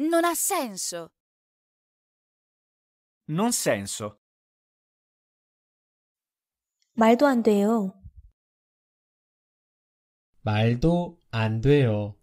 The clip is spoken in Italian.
Non ha senso. Non senso. Maldo 안 돼요. 말도 안 돼요.